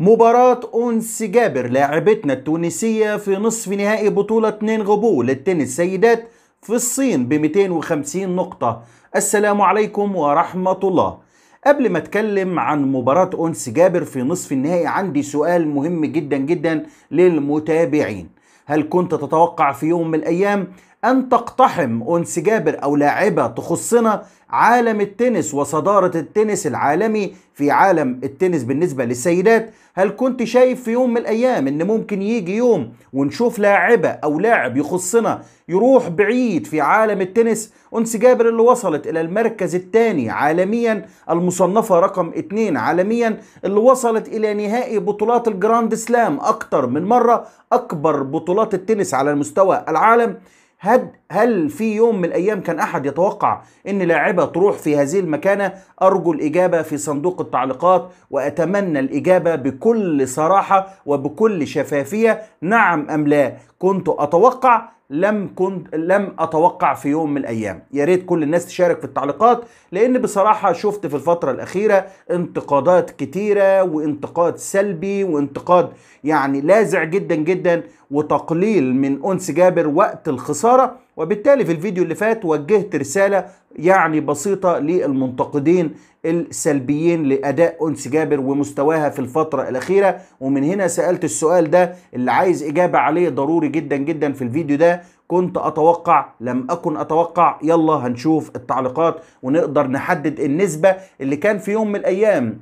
مباراة أنس جابر لاعبتنا التونسية في نصف نهائي بطولة نين غبو للتنس سيدات في الصين ب 250 نقطة السلام عليكم ورحمة الله قبل ما اتكلم عن مباراة أنس جابر في نصف النهائي عندي سؤال مهم جدا جدا للمتابعين هل كنت تتوقع في يوم من الأيام أن تقتحم أنس جابر أو لاعبة تخصنا عالم التنس وصدارة التنس العالمي في عالم التنس بالنسبة للسيدات هل كنت شايف في يوم من الأيام أن ممكن يجي يوم ونشوف لاعبة أو لاعب يخصنا يروح بعيد في عالم التنس أنس جابر اللي وصلت إلى المركز الثاني عالميا المصنفة رقم اثنين عالميا اللي وصلت إلى نهائي بطولات الجراند سلام أكتر من مرة أكبر بطولات التنس على المستوى العالم هل هل في يوم من الايام كان احد يتوقع ان لاعبه تروح في هذه المكانه؟ ارجو الاجابه في صندوق التعليقات واتمنى الاجابه بكل صراحه وبكل شفافيه نعم ام لا؟ كنت اتوقع لم كنت لم اتوقع في يوم من الايام يا ريت كل الناس تشارك في التعليقات لان بصراحه شفت في الفتره الاخيره انتقادات كتيره وانتقاد سلبي وانتقاد يعني لاذع جدا جدا وتقليل من انس جابر وقت الخساره وبالتالي في الفيديو اللي فات وجهت رسالة يعني بسيطة للمنتقدين السلبيين لأداء أنس جابر ومستواها في الفترة الأخيرة ومن هنا سألت السؤال ده اللي عايز إجابة عليه ضروري جدا جدا في الفيديو ده كنت أتوقع لم أكن أتوقع يلا هنشوف التعليقات ونقدر نحدد النسبة اللي كان في يوم من الأيام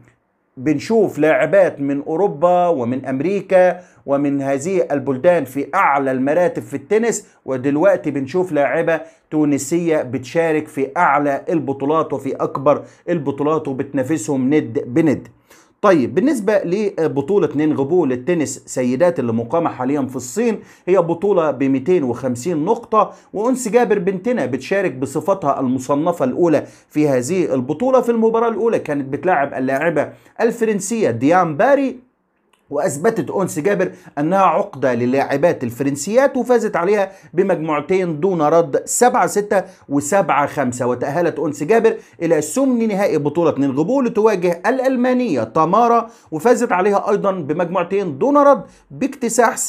بنشوف لاعبات من اوروبا ومن امريكا ومن هذه البلدان في اعلى المراتب في التنس ودلوقتي بنشوف لاعبه تونسيه بتشارك في اعلى البطولات وفي اكبر البطولات وبتنافسهم ند بند طيب بالنسبة لبطولة نينغبو للتنس سيدات اللي مقامة حاليا في الصين هي بطولة ب 250 نقطة وأنس جابر بنتنا بتشارك بصفتها المصنفة الأولى في هذه البطولة في المباراة الأولى كانت بتلاعب اللاعبة الفرنسية ديان باري وأثبتت أونس جابر أنها عقدة للاعبات الفرنسيات وفازت عليها بمجموعتين دون رد 7-6 و7-5 وتأهلت أونس جابر إلى سمن نهائي بطولة من غبول لتواجه الألمانية تمارا وفازت عليها أيضا بمجموعتين دون رد باكتساح 6-3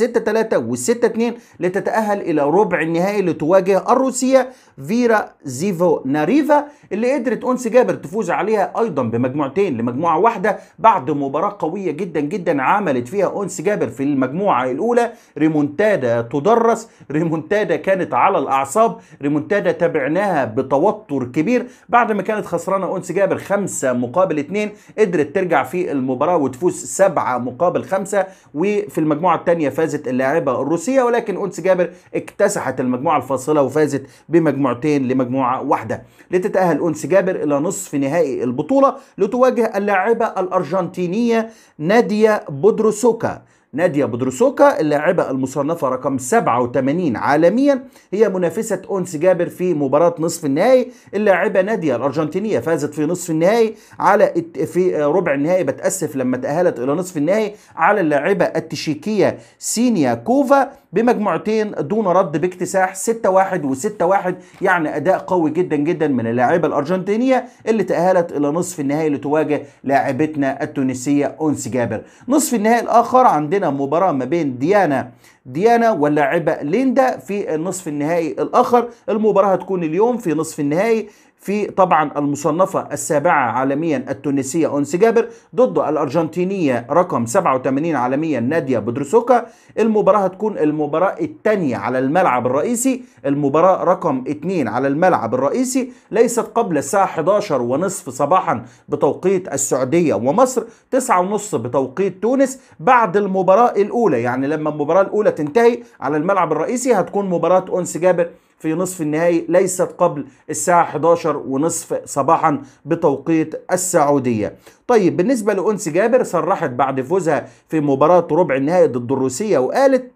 و6-2 لتتأهل إلى ربع النهائي لتواجه الروسية فيرا زيفو ناريفا اللي قدرت أونس جابر تفوز عليها أيضا بمجموعتين لمجموعة واحدة بعد مباراة قوية جدا جدا عمل عملت فيها أونس جابر في المجموعة الأولى ريمونتادا تدرس ريمونتادا كانت على الأعصاب ريمونتادا تابعناها بتوتر كبير بعد ما كانت خسرانة أونس جابر خمسة مقابل اتنين قدرت ترجع في المباراة وتفوز سبعة مقابل خمسة وفي المجموعة الثانية فازت اللاعبة الروسية ولكن أونس جابر اكتسحت المجموعة الفاصلة وفازت بمجموعتين لمجموعة واحدة لتتأهل أونس جابر إلى نصف نهائي البطولة لتواجه اللاعبة الأرجنتينية نادية بودر بودروسوكا نادية بودروسوكا اللاعبة المصنفة رقم 87 عالميا هي منافسة أونس جابر في مباراة نصف النهائي اللاعبة نادية الأرجنتينية فازت في نصف النهائي على في ربع النهائي بتأسف لما تأهلت إلى نصف النهائي على اللاعبة التشيكية سينيا كوفا بمجموعتين دون رد باكتساح 6 1 و 6 1 يعني اداء قوي جدا جدا من اللاعبة الارجنتينيه اللي تاهلت الى نصف النهائي لتواجه لاعبتنا التونسيه انس جابر نصف النهائي الاخر عندنا مباراه ما بين ديانا ديانا واللاعبه ليندا في النصف النهائي الاخر المباراه هتكون اليوم في نصف النهائي في طبعا المصنفة السابعة عالميا التونسية أنس جابر ضد الأرجنتينية رقم 87 عالميا نادية بدرسوكا المباراة هتكون المباراة الثانية على الملعب الرئيسي المباراة رقم 2 على الملعب الرئيسي ليست قبل الساعة 11 ونصف صباحا بتوقيت السعودية ومصر 9 ونص بتوقيت تونس بعد المباراة الأولى يعني لما المباراة الأولى تنتهي على الملعب الرئيسي هتكون مباراة أنس جابر في نصف النهائي ليست قبل الساعة 11 ونصف صباحا بتوقيت السعودية طيب بالنسبة لأنس جابر صرحت بعد فوزها في مباراة ربع النهائي ضد الروسية وقالت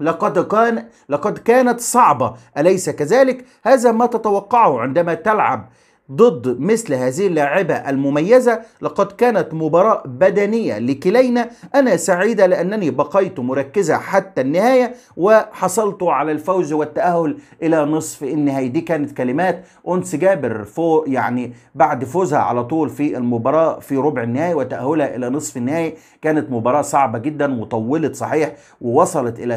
لقد كان لقد كانت صعبة أليس كذلك؟ هذا ما تتوقعه عندما تلعب ضد مثل هذه اللاعبة المميزة لقد كانت مباراة بدنية لكلينا أنا سعيدة لأنني بقيت مركزة حتى النهاية وحصلت على الفوز والتأهل إلى نصف النهائي دي كانت كلمات أنس جابر فو يعني بعد فوزها على طول في المباراة في ربع النهائي وتأهلها إلى نصف النهائي كانت مباراة صعبة جدا وطولت صحيح ووصلت إلى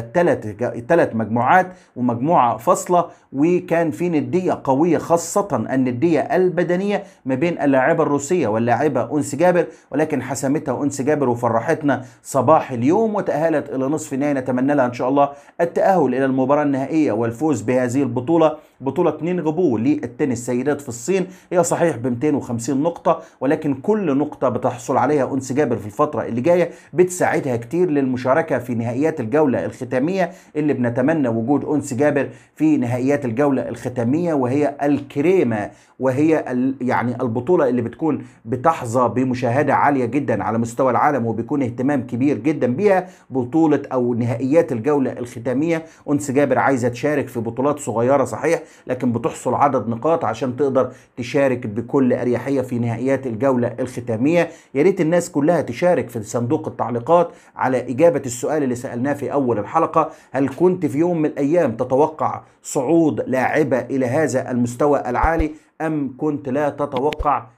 الثلاث مجموعات ومجموعة فاصلة وكان في ندية قوية خاصة الندية البدنيه ما بين اللاعبه الروسيه واللاعبه انس جابر ولكن حسمتها انس جابر وفرحتنا صباح اليوم وتاهلت الى نصف النهائي نتمنى لها ان شاء الله التاهل الى المباراه النهائيه والفوز بهذه البطوله بطوله غبو للتنس سيدات في الصين هي صحيح ب 250 نقطه ولكن كل نقطه بتحصل عليها انس جابر في الفتره اللي جايه بتساعدها كتير للمشاركه في نهائيات الجوله الختاميه اللي بنتمنى وجود انس جابر في نهائيات الجوله الختاميه وهي الكريمه وهي هي يعني البطوله اللي بتكون بتحظى بمشاهده عاليه جدا على مستوى العالم وبيكون اهتمام كبير جدا بيها بطوله او نهائيات الجوله الختاميه انس جابر عايزه تشارك في بطولات صغيره صحيح لكن بتحصل عدد نقاط عشان تقدر تشارك بكل اريحيه في نهائيات الجوله الختاميه يا ريت الناس كلها تشارك في صندوق التعليقات على اجابه السؤال اللي سالناه في اول الحلقه هل كنت في يوم من الايام تتوقع صعود لاعبه الى هذا المستوى العالي أم كنت لا تتوقع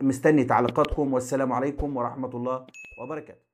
مستني تعليقاتكم والسلام عليكم ورحمة الله وبركاته